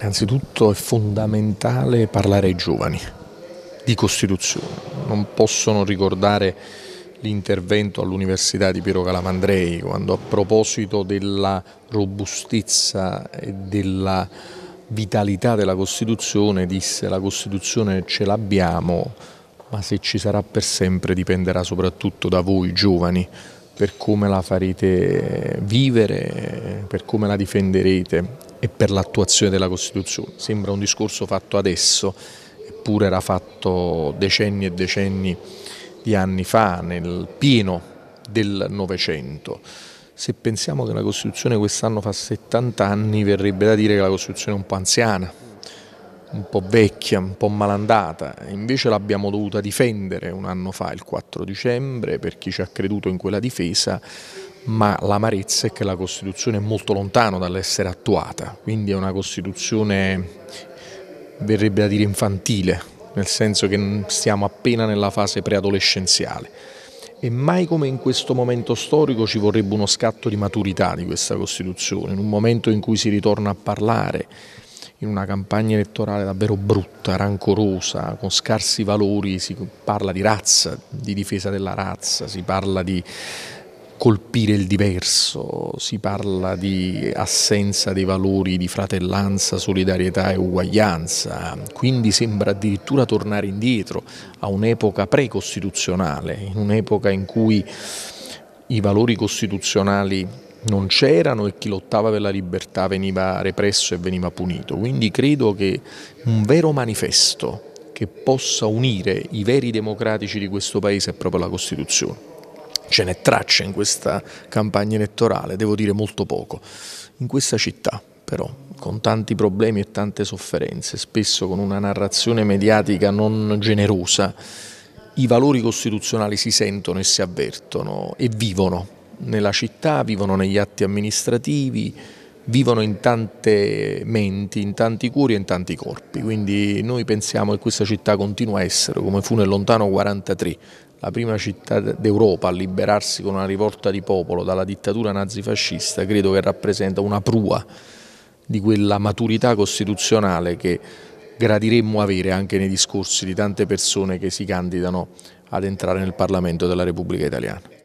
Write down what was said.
Innanzitutto è fondamentale parlare ai giovani di Costituzione, non possono ricordare l'intervento all'Università di Piero Calamandrei quando a proposito della robustezza e della vitalità della Costituzione disse la Costituzione ce l'abbiamo ma se ci sarà per sempre dipenderà soprattutto da voi giovani per come la farete vivere, per come la difenderete e per l'attuazione della Costituzione. Sembra un discorso fatto adesso, eppure era fatto decenni e decenni di anni fa, nel pieno del Novecento. Se pensiamo che la Costituzione quest'anno fa 70 anni, verrebbe da dire che la Costituzione è un po' anziana, un po' vecchia, un po' malandata, invece l'abbiamo dovuta difendere un anno fa, il 4 dicembre, per chi ci ha creduto in quella difesa ma l'amarezza è che la Costituzione è molto lontano dall'essere attuata, quindi è una Costituzione, verrebbe da dire, infantile, nel senso che stiamo appena nella fase preadolescenziale. E mai come in questo momento storico ci vorrebbe uno scatto di maturità di questa Costituzione, in un momento in cui si ritorna a parlare in una campagna elettorale davvero brutta, rancorosa, con scarsi valori, si parla di razza, di difesa della razza, si parla di colpire il diverso, si parla di assenza dei valori di fratellanza, solidarietà e uguaglianza, quindi sembra addirittura tornare indietro a un'epoca precostituzionale, in un'epoca in cui i valori costituzionali non c'erano e chi lottava per la libertà veniva represso e veniva punito. Quindi credo che un vero manifesto che possa unire i veri democratici di questo Paese è proprio la Costituzione ce n'è traccia in questa campagna elettorale, devo dire molto poco. In questa città però, con tanti problemi e tante sofferenze, spesso con una narrazione mediatica non generosa, i valori costituzionali si sentono e si avvertono e vivono nella città, vivono negli atti amministrativi, vivono in tante menti, in tanti curi e in tanti corpi, quindi noi pensiamo che questa città continua a essere, come fu nel lontano 1943, la prima città d'Europa a liberarsi con una rivolta di popolo dalla dittatura nazifascista, credo che rappresenta una prua di quella maturità costituzionale che gradiremmo avere anche nei discorsi di tante persone che si candidano ad entrare nel Parlamento della Repubblica Italiana.